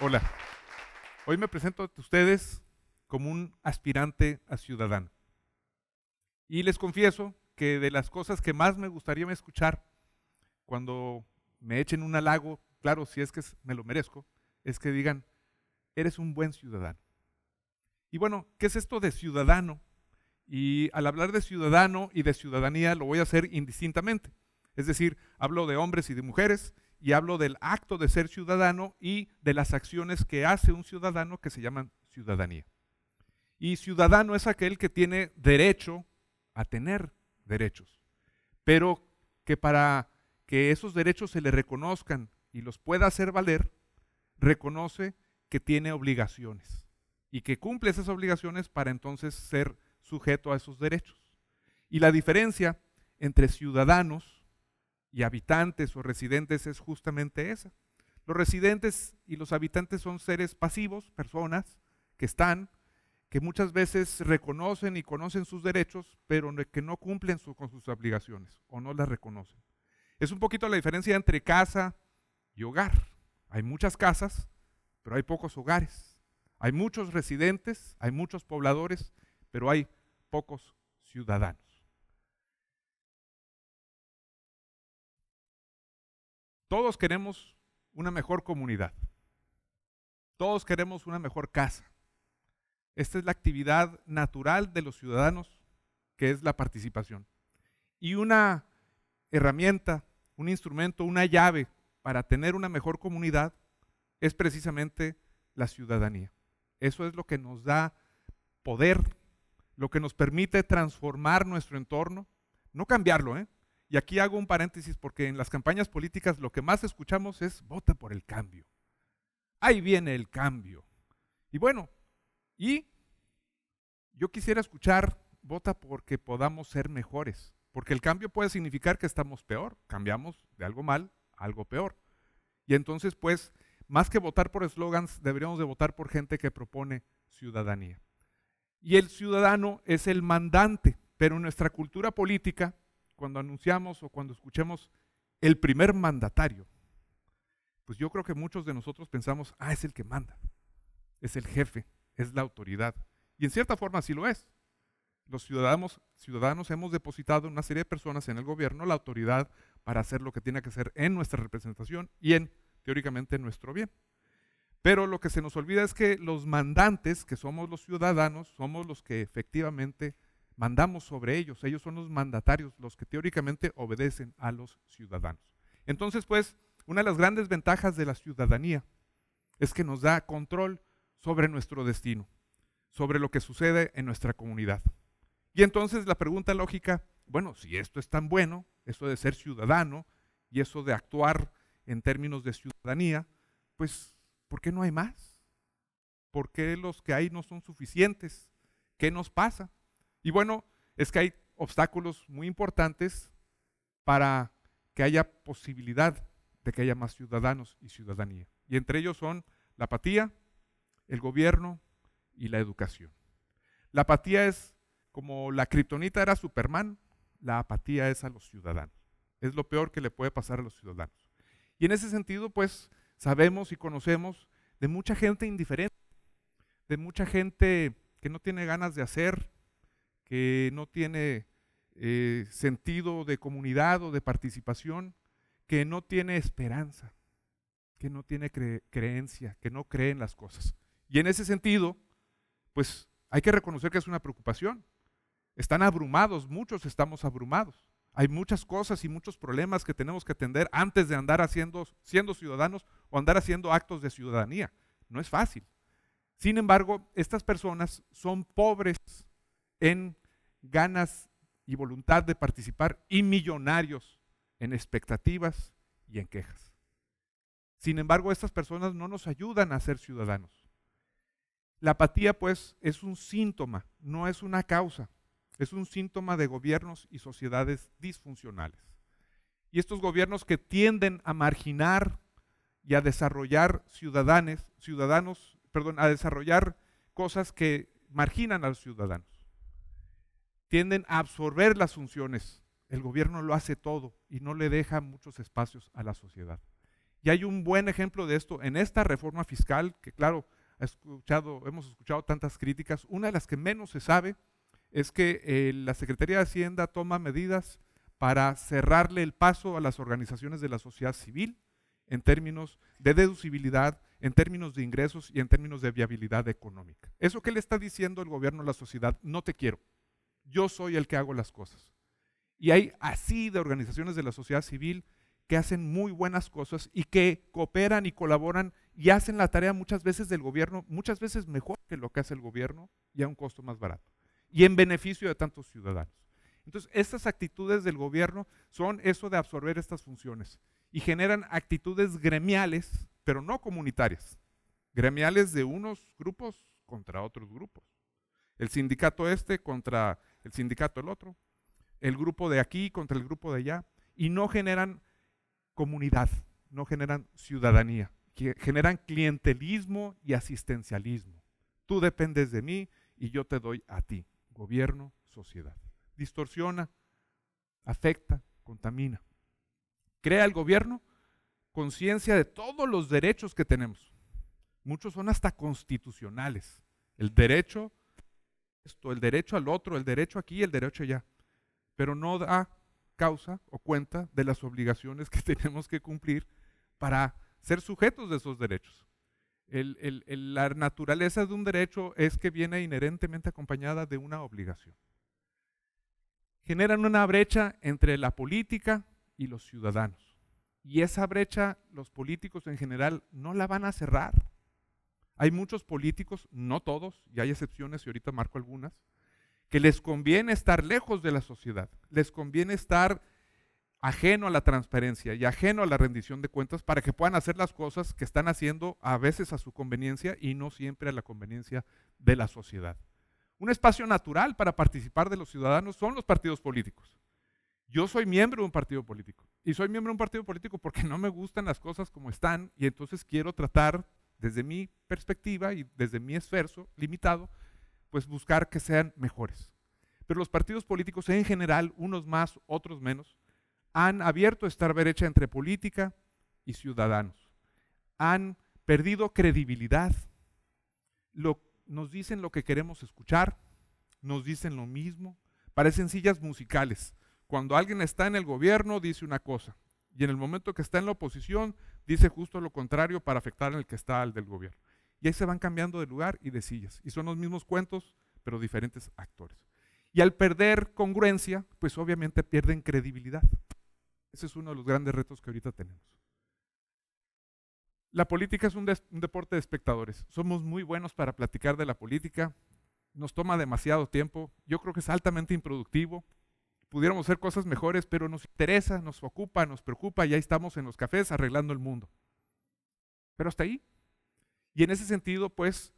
Hola. Hoy me presento a ustedes como un aspirante a ciudadano. Y les confieso que de las cosas que más me gustaría escuchar cuando me echen un halago, claro, si es que me lo merezco, es que digan, eres un buen ciudadano. Y bueno, ¿qué es esto de ciudadano? Y al hablar de ciudadano y de ciudadanía lo voy a hacer indistintamente. Es decir, hablo de hombres y de mujeres y hablo del acto de ser ciudadano y de las acciones que hace un ciudadano que se llaman ciudadanía. Y ciudadano es aquel que tiene derecho a tener derechos, pero que para que esos derechos se le reconozcan y los pueda hacer valer, reconoce que tiene obligaciones y que cumple esas obligaciones para entonces ser sujeto a esos derechos. Y la diferencia entre ciudadanos y habitantes o residentes es justamente esa. Los residentes y los habitantes son seres pasivos, personas que están, que muchas veces reconocen y conocen sus derechos, pero que no cumplen con sus obligaciones o no las reconocen. Es un poquito la diferencia entre casa y hogar. Hay muchas casas, pero hay pocos hogares. Hay muchos residentes, hay muchos pobladores, pero hay pocos ciudadanos. Todos queremos una mejor comunidad. Todos queremos una mejor casa. Esta es la actividad natural de los ciudadanos, que es la participación. Y una herramienta, un instrumento, una llave para tener una mejor comunidad es precisamente la ciudadanía. Eso es lo que nos da poder, lo que nos permite transformar nuestro entorno, no cambiarlo. ¿eh? Y aquí hago un paréntesis porque en las campañas políticas lo que más escuchamos es vota por el cambio. Ahí viene el cambio. Y bueno, y yo quisiera escuchar vota porque podamos ser mejores, porque el cambio puede significar que estamos peor, cambiamos de algo mal algo peor. Y entonces, pues, más que votar por eslogans, deberíamos de votar por gente que propone ciudadanía. Y el ciudadano es el mandante, pero en nuestra cultura política, cuando anunciamos o cuando escuchemos el primer mandatario, pues yo creo que muchos de nosotros pensamos, ah, es el que manda, es el jefe, es la autoridad. Y en cierta forma sí lo es los ciudadanos, ciudadanos hemos depositado una serie de personas en el gobierno la autoridad para hacer lo que tiene que hacer en nuestra representación y en, teóricamente, nuestro bien. Pero lo que se nos olvida es que los mandantes, que somos los ciudadanos, somos los que efectivamente mandamos sobre ellos. Ellos son los mandatarios, los que teóricamente obedecen a los ciudadanos. Entonces, pues, una de las grandes ventajas de la ciudadanía es que nos da control sobre nuestro destino, sobre lo que sucede en nuestra comunidad. Y entonces la pregunta lógica, bueno, si esto es tan bueno, eso de ser ciudadano y eso de actuar en términos de ciudadanía, pues ¿por qué no hay más? ¿Por qué los que hay no son suficientes? ¿Qué nos pasa? Y bueno, es que hay obstáculos muy importantes para que haya posibilidad de que haya más ciudadanos y ciudadanía. Y entre ellos son la apatía, el gobierno y la educación. La apatía es como la kriptonita era Superman, la apatía es a los ciudadanos. Es lo peor que le puede pasar a los ciudadanos. Y en ese sentido, pues sabemos y conocemos de mucha gente indiferente, de mucha gente que no tiene ganas de hacer, que no tiene eh, sentido de comunidad o de participación, que no tiene esperanza, que no tiene creencia, que no cree en las cosas. Y en ese sentido, pues hay que reconocer que es una preocupación. Están abrumados, muchos estamos abrumados. Hay muchas cosas y muchos problemas que tenemos que atender antes de andar haciendo, siendo ciudadanos o andar haciendo actos de ciudadanía. No es fácil. Sin embargo, estas personas son pobres en ganas y voluntad de participar y millonarios en expectativas y en quejas. Sin embargo, estas personas no nos ayudan a ser ciudadanos. La apatía, pues, es un síntoma, no es una causa es un síntoma de gobiernos y sociedades disfuncionales. Y estos gobiernos que tienden a marginar y a desarrollar ciudadanos, ciudadanos, perdón, a desarrollar cosas que marginan a los ciudadanos. Tienden a absorber las funciones. El gobierno lo hace todo y no le deja muchos espacios a la sociedad. Y hay un buen ejemplo de esto en esta reforma fiscal, que claro, hemos escuchado tantas críticas. Una de las que menos se sabe es que eh, la Secretaría de Hacienda toma medidas para cerrarle el paso a las organizaciones de la sociedad civil en términos de deducibilidad, en términos de ingresos y en términos de viabilidad económica. Eso que le está diciendo el gobierno a la sociedad, no te quiero, yo soy el que hago las cosas. Y hay así de organizaciones de la sociedad civil que hacen muy buenas cosas y que cooperan y colaboran y hacen la tarea muchas veces del gobierno, muchas veces mejor que lo que hace el gobierno y a un costo más barato y en beneficio de tantos ciudadanos. Entonces, estas actitudes del gobierno son eso de absorber estas funciones y generan actitudes gremiales, pero no comunitarias, gremiales de unos grupos contra otros grupos. El sindicato este contra el sindicato el otro, el grupo de aquí contra el grupo de allá, y no generan comunidad, no generan ciudadanía, generan clientelismo y asistencialismo. Tú dependes de mí y yo te doy a ti gobierno, sociedad. Distorsiona, afecta, contamina. Crea el gobierno conciencia de todos los derechos que tenemos. Muchos son hasta constitucionales. El derecho, esto, el derecho al otro, el derecho aquí, el derecho allá. Pero no da causa o cuenta de las obligaciones que tenemos que cumplir para ser sujetos de esos derechos la naturaleza de un derecho es que viene inherentemente acompañada de una obligación. Generan una brecha entre la política y los ciudadanos. Y esa brecha los políticos en general no la van a cerrar. Hay muchos políticos, no todos, y hay excepciones y ahorita marco algunas, que les conviene estar lejos de la sociedad, les conviene estar ajeno a la transparencia y ajeno a la rendición de cuentas para que puedan hacer las cosas que están haciendo a veces a su conveniencia y no siempre a la conveniencia de la sociedad. Un espacio natural para participar de los ciudadanos son los partidos políticos. Yo soy miembro de un partido político y soy miembro de un partido político porque no me gustan las cosas como están y entonces quiero tratar desde mi perspectiva y desde mi esfuerzo limitado, pues buscar que sean mejores. Pero los partidos políticos en general, unos más, otros menos, han abierto esta brecha entre política y ciudadanos. Han perdido credibilidad. nos dicen lo que queremos escuchar, nos dicen lo mismo. Parecen sillas musicales. Cuando alguien está en el gobierno dice una cosa y en el momento que está en la oposición dice justo lo contrario para afectar al que está al del gobierno. Y ahí se van cambiando de lugar y de sillas. Y son los mismos cuentos, pero diferentes actores. Y al perder congruencia, pues obviamente pierden credibilidad. Ese es uno de los grandes retos que ahorita tenemos. La política es un, deporte de espectadores. Somos muy buenos para platicar de la política. Nos toma demasiado tiempo. Yo creo que es altamente improductivo. Pudiéramos hacer cosas mejores, pero nos interesa, nos ocupa, nos preocupa y ahí estamos en los cafés arreglando el mundo. Pero hasta ahí. Y en ese sentido, pues,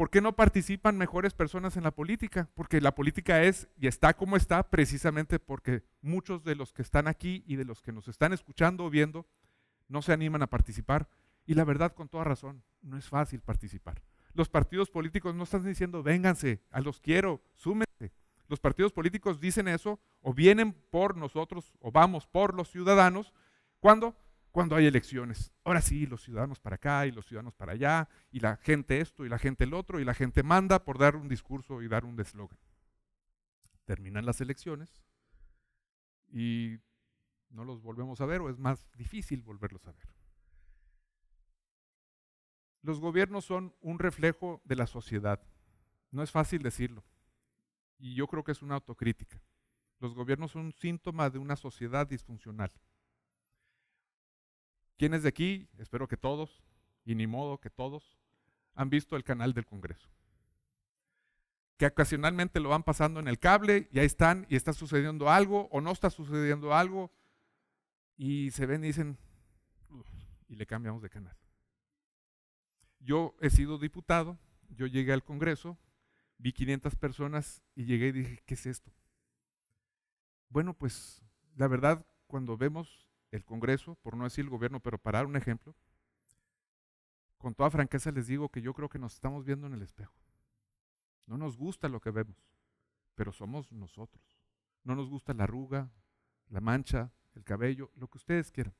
¿Por qué no participan mejores personas en la política? Porque la política es y está como está precisamente porque muchos de los que están aquí y de los que nos están escuchando o viendo no se animan a participar. Y la verdad, con toda razón, no es fácil participar. Los partidos políticos no están diciendo, vénganse, a los quiero, súmense. Los partidos políticos dicen eso o vienen por nosotros o vamos por los ciudadanos cuando cuando hay elecciones. Ahora sí, los ciudadanos para acá y los ciudadanos para allá, y la gente esto y la gente el otro, y la gente manda por dar un discurso y dar un eslogan. Terminan las elecciones y no los volvemos a ver o es más difícil volverlos a ver. Los gobiernos son un reflejo de la sociedad. No es fácil decirlo. Y yo creo que es una autocrítica. Los gobiernos son un síntoma de una sociedad disfuncional. ¿Quiénes de aquí, espero que todos, y ni modo que todos, han visto el canal del Congreso? Que ocasionalmente lo van pasando en el cable y ahí están y está sucediendo algo o no está sucediendo algo y se ven y dicen, y le cambiamos de canal. Yo he sido diputado, yo llegué al Congreso, vi 500 personas y llegué y dije, ¿qué es esto? Bueno, pues la verdad, cuando vemos el Congreso, por no decir el gobierno, pero para dar un ejemplo, con toda franqueza les digo que yo creo que nos estamos viendo en el espejo. No nos gusta lo que vemos, pero somos nosotros. No nos gusta la arruga, la mancha, el cabello, lo que ustedes quieran.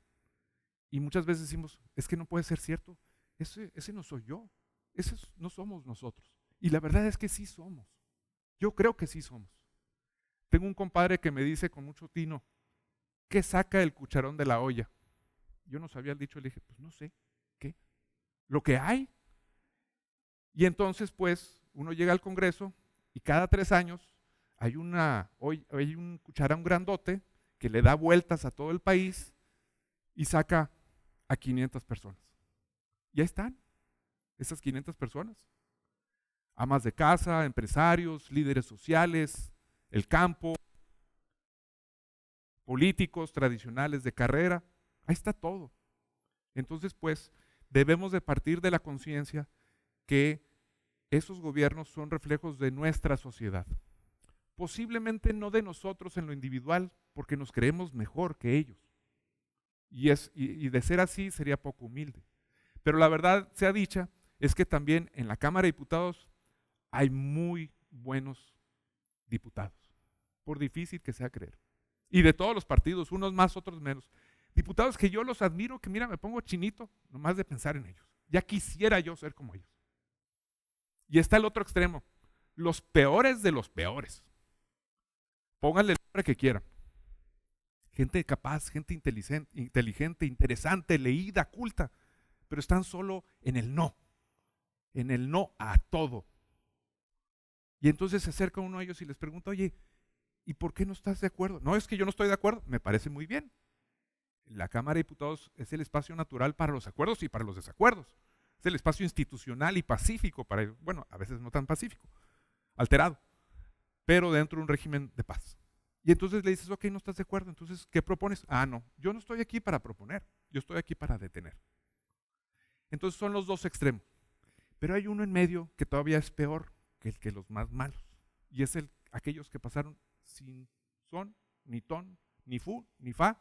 Y muchas veces decimos, es que no puede ser cierto, ese, ese no soy yo, ese no somos nosotros. Y la verdad es que sí somos. Yo creo que sí somos. Tengo un compadre que me dice con mucho tino, ¿qué saca el cucharón de la olla? Yo no sabía el dicho, le dije, pues no sé, ¿qué? Lo que hay. Y entonces, pues, uno llega al Congreso y cada tres años hay, una, hay un cucharón grandote que le da vueltas a todo el país y saca a 500 personas. Ya están esas 500 personas. Amas de casa, empresarios, líderes sociales, el campo, políticos tradicionales de carrera, ahí está todo. Entonces, pues, debemos de partir de la conciencia que esos gobiernos son reflejos de nuestra sociedad. Posiblemente no de nosotros en lo individual, porque nos creemos mejor que ellos. Y, es, y de ser así sería poco humilde. Pero la verdad sea dicha, es que también en la Cámara de Diputados hay muy buenos diputados, por difícil que sea creer y de todos los partidos, unos más, otros menos. Diputados que yo los admiro, que mira, me pongo chinito, nomás de pensar en ellos. Ya quisiera yo ser como ellos. Y está el otro extremo, los peores de los peores. Pónganle el nombre que quieran. Gente capaz, gente inteligente, inteligente, interesante, leída, culta, pero están solo en el no, en el no a todo. Y entonces se acerca uno a ellos y les pregunta, oye, ¿y por qué no estás de acuerdo? No es que yo no estoy de acuerdo, me parece muy bien. La Cámara de Diputados es el espacio natural para los acuerdos y para los desacuerdos. Es el espacio institucional y pacífico para, bueno, a veces no tan pacífico, alterado, pero dentro de un régimen de paz. Y entonces le dices, ok, no estás de acuerdo, entonces, ¿qué propones? Ah, no, yo no estoy aquí para proponer, yo estoy aquí para detener. Entonces son los dos extremos. Pero hay uno en medio que todavía es peor que el que los más malos, y es aquellos que pasaron sin son, ni ton, ni fu, ni fa,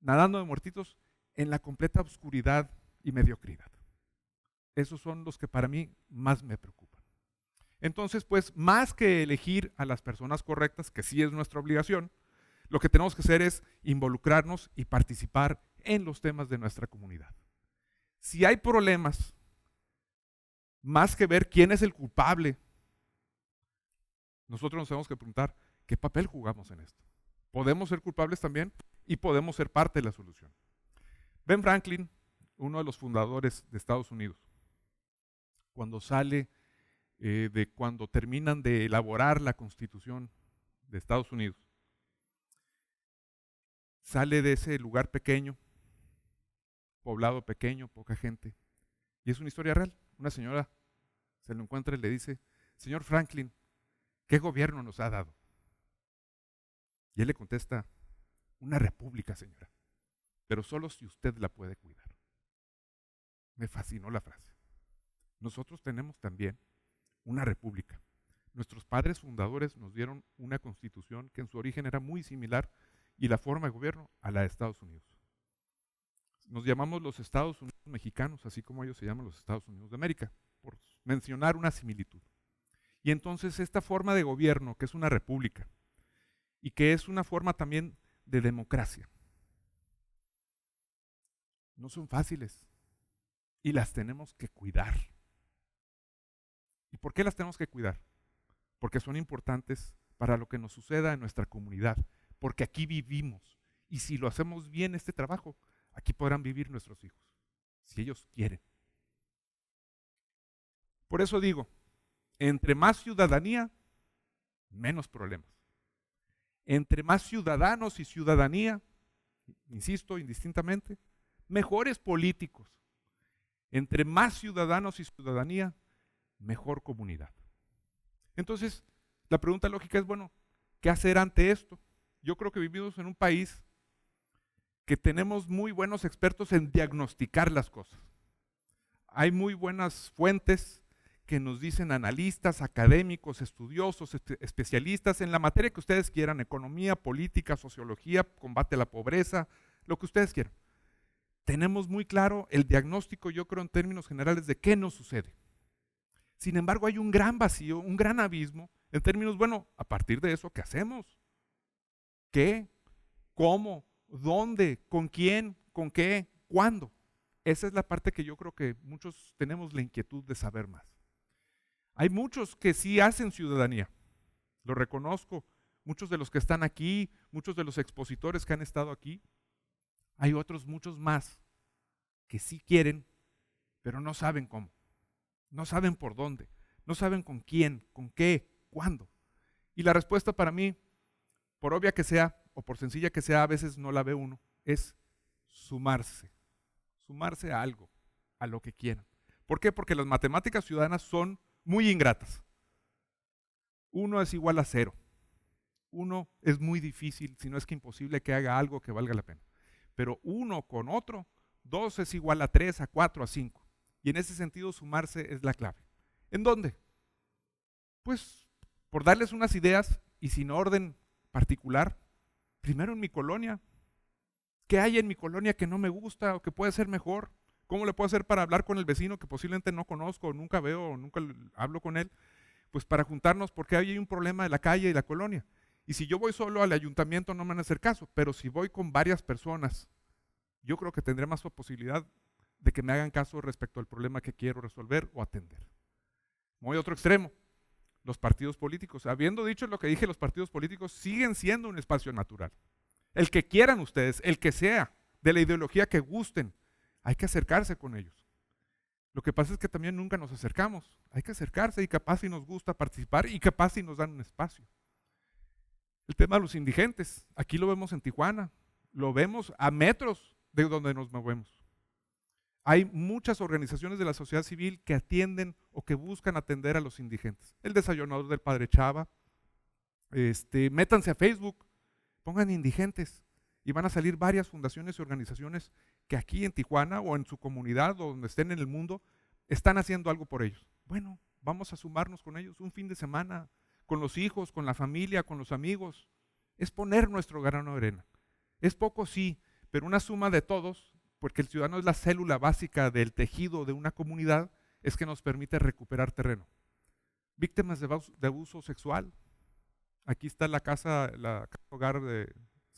nadando de muertitos en la completa oscuridad y mediocridad. Esos son los que para mí más me preocupan. Entonces, pues, más que elegir a las personas correctas, que sí es nuestra obligación, lo que tenemos que hacer es involucrarnos y participar en los temas de nuestra comunidad. Si hay problemas, más que ver quién es el culpable, nosotros nos tenemos que preguntar ¿Qué papel jugamos en esto? Podemos ser culpables también y podemos ser parte de la solución. Ben Franklin, uno de los fundadores de Estados Unidos, cuando sale eh, de cuando terminan de elaborar la constitución de Estados Unidos, sale de ese lugar pequeño, poblado pequeño, poca gente, y es una historia real. Una señora se lo encuentra y le dice, señor Franklin, ¿qué gobierno nos ha dado? Y él le contesta, una república, señora, pero solo si usted la puede cuidar. Me fascinó la frase. Nosotros tenemos también una república. Nuestros padres fundadores nos dieron una constitución que en su origen era muy similar y la forma de gobierno a la de Estados Unidos. Nos llamamos los Estados Unidos mexicanos, así como ellos se llaman los Estados Unidos de América, por mencionar una similitud. Y entonces esta forma de gobierno, que es una república, y que es una forma también de democracia. No son fáciles y las tenemos que cuidar. ¿Y por qué las tenemos que cuidar? Porque son importantes para lo que nos suceda en nuestra comunidad, porque aquí vivimos y si lo hacemos bien este trabajo, aquí podrán vivir nuestros hijos, si ellos quieren. Por eso digo, entre más ciudadanía, menos problemas entre más ciudadanos y ciudadanía, insisto, indistintamente, mejores políticos. Entre más ciudadanos y ciudadanía, mejor comunidad. Entonces, la pregunta lógica es, bueno, ¿qué hacer ante esto? Yo creo que vivimos en un país que tenemos muy buenos expertos en diagnosticar las cosas. Hay muy buenas fuentes que nos dicen analistas, académicos, estudiosos, este, especialistas en la materia que ustedes quieran, economía, política, sociología, combate a la pobreza, lo que ustedes quieran. Tenemos muy claro el diagnóstico, yo creo, en términos generales de qué nos sucede. Sin embargo, hay un gran vacío, un gran abismo en términos, bueno, a partir de eso, ¿qué hacemos? ¿Qué? ¿Cómo? ¿Dónde? ¿Con quién? ¿Con qué? ¿Cuándo? Esa es la parte que yo creo que muchos tenemos la inquietud de saber más. Hay muchos que sí hacen ciudadanía, lo reconozco. Muchos de los que están aquí, muchos de los expositores que han estado aquí, hay otros muchos más que sí quieren, pero no saben cómo, no saben por dónde, no saben con quién, con qué, cuándo. Y la respuesta para mí, por obvia que sea o por sencilla que sea, a veces no la ve uno, es sumarse, sumarse a algo, a lo que quieran. ¿Por qué? Porque las matemáticas ciudadanas son muy ingratas. Uno es igual a cero. Uno es muy difícil, si no es que imposible, que haga algo que valga la pena. Pero uno con otro, dos es igual a tres, a cuatro, a cinco. Y en ese sentido, sumarse es la clave. ¿En dónde? Pues por darles unas ideas y sin orden particular, primero en mi colonia. ¿Qué hay en mi colonia que no me gusta o que puede ser mejor? ¿Cómo le puedo hacer para hablar con el vecino que posiblemente no conozco, nunca veo, nunca hablo con él? Pues para juntarnos, porque ahí hay un problema de la calle y la colonia. Y si yo voy solo al ayuntamiento no me van a hacer caso, pero si voy con varias personas, yo creo que tendré más posibilidad de que me hagan caso respecto al problema que quiero resolver o atender. a otro extremo, los partidos políticos. Habiendo dicho lo que dije, los partidos políticos siguen siendo un espacio natural. El que quieran ustedes, el que sea, de la ideología que gusten, hay que acercarse con ellos. Lo que pasa es que también nunca nos acercamos. Hay que acercarse y capaz y nos gusta participar y capaz y nos dan un espacio. El tema de los indigentes, aquí lo vemos en Tijuana, lo vemos a metros de donde nos movemos. Hay muchas organizaciones de la sociedad civil que atienden o que buscan atender a los indigentes. El desayunador del Padre Chava. Este, métanse a Facebook, pongan indigentes y van a salir varias fundaciones y organizaciones que aquí en Tijuana o en su comunidad o donde estén en el mundo están haciendo algo por ellos. Bueno, vamos a sumarnos con ellos un fin de semana, con los hijos, con la familia, con los amigos. Es poner nuestro grano de arena. Es poco, sí, pero una suma de todos, porque el ciudadano es la célula básica del tejido de una comunidad, es que nos permite recuperar terreno. Víctimas de abuso, sexual. Aquí está la casa, la hogar de,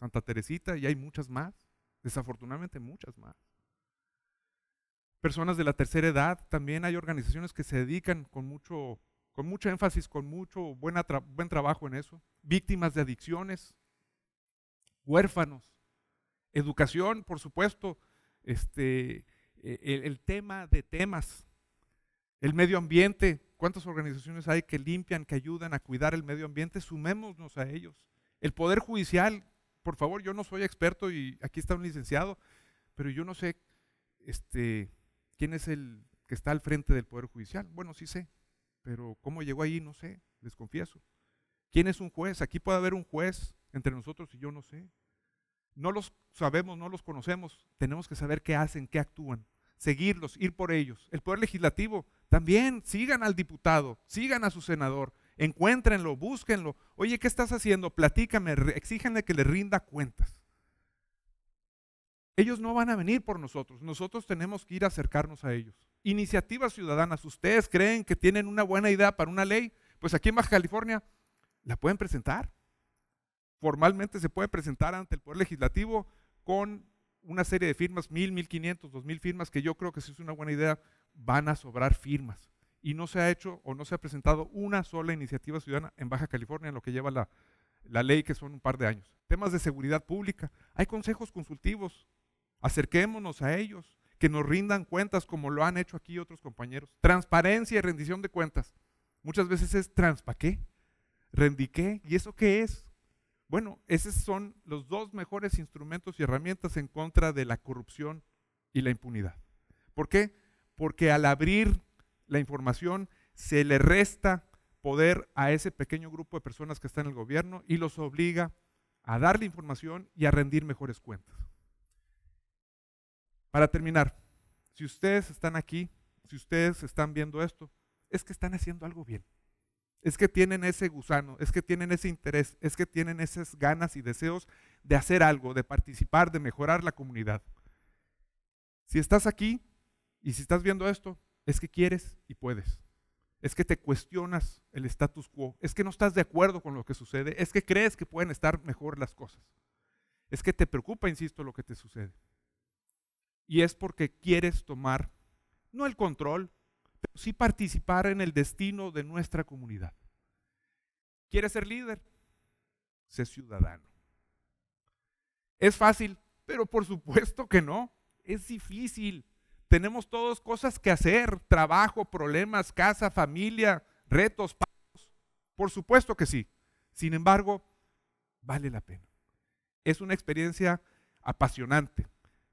Santa Teresita y hay muchas más, desafortunadamente muchas más. Personas de la tercera edad, también hay organizaciones que se dedican con mucho, con mucho énfasis, con mucho buen trabajo en eso. Víctimas de adicciones, huérfanos, educación, por supuesto, este, el, e, el tema de temas, el medio ambiente, ¿Cuántas organizaciones hay que limpian, que ayudan a cuidar el medio ambiente? Sumémonos a ellos. El Poder Judicial, por favor, yo no soy experto y aquí está un licenciado, pero yo no sé este, quién es el que está al frente del Poder Judicial. Bueno, sí sé, pero cómo llegó ahí, no sé, les confieso. ¿Quién es un juez? Aquí puede haber un juez entre nosotros y yo no sé. No los sabemos, no los conocemos. Tenemos que saber qué hacen, qué actúan, seguirlos, ir por ellos. El Poder Legislativo también, sigan al diputado, sigan a su senador, encuéntrenlo, búsquenlo. Oye, ¿qué estás haciendo? Platícame, exíjanle que le rinda cuentas. Ellos no van a venir por nosotros, nosotros tenemos que ir a acercarnos a ellos. Iniciativas ciudadanas, ¿ustedes creen que tienen una buena idea para una ley? Pues aquí en Baja California la pueden presentar. Formalmente se puede presentar ante el Poder Legislativo con una serie de firmas, mil, mil quinientos, dos mil firmas, que yo creo que si es una buena idea, van a sobrar firmas y no se ha hecho o no se ha presentado una sola iniciativa ciudadana en Baja California en lo que lleva la, ley, que son un par de años. Temas de seguridad pública. Hay consejos consultivos. Acerquémonos a ellos, que nos rindan cuentas como lo han hecho aquí otros compañeros. Transparencia y rendición de cuentas. Muchas veces es transpaqué, rendiqué, ¿y eso qué es? Bueno, esos son los dos mejores instrumentos y herramientas en contra de la corrupción y la impunidad. ¿Por qué? Porque al abrir la información, se le resta poder a ese pequeño grupo de personas que está en el gobierno y los obliga a darle información y a rendir mejores cuentas. Para terminar, si ustedes están aquí, si ustedes están viendo esto, es que están haciendo algo bien. Es que tienen ese gusano, es que tienen ese interés, es que tienen esas ganas y deseos de hacer algo, de participar, de mejorar la comunidad. Si estás aquí y si estás viendo esto, es que quieres y puedes. Es que te cuestionas el status quo. Es que no estás de acuerdo con lo que sucede. Es que crees que pueden estar mejor las cosas. Es que te preocupa, insisto, lo que te sucede. Y es porque quieres tomar, no el control, pero sí participar en el destino de nuestra comunidad. ¿Quieres ser líder? Sé ciudadano. ¿Es fácil? Pero por supuesto que no. Es difícil. Tenemos todos cosas que hacer, trabajo, problemas, casa, familia, retos, pasos? Por supuesto que sí. Sin embargo, vale la pena. Es una experiencia apasionante.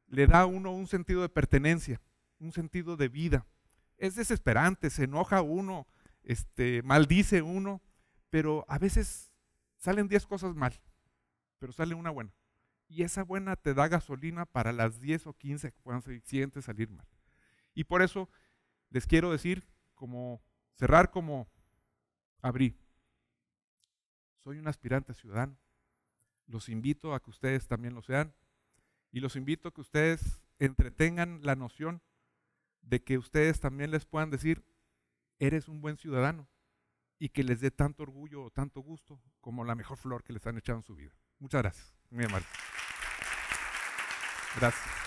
Le da a uno un sentido de pertenencia, un sentido de vida. Es desesperante, se enoja uno, este, maldice uno, pero a veces salen 10 cosas mal, pero sale una buena y esa buena te da gasolina para las 10 o 15 que puedan siguientes salir mal. Y por eso les quiero decir, como cerrar como abrí, soy un aspirante ciudadano. Los invito a que ustedes también lo sean y los invito a que ustedes entretengan la noción de que ustedes también les puedan decir, eres un buen ciudadano y que les dé tanto orgullo o tanto gusto como la mejor flor que les han echado en su vida. Muchas gracias. Gracias.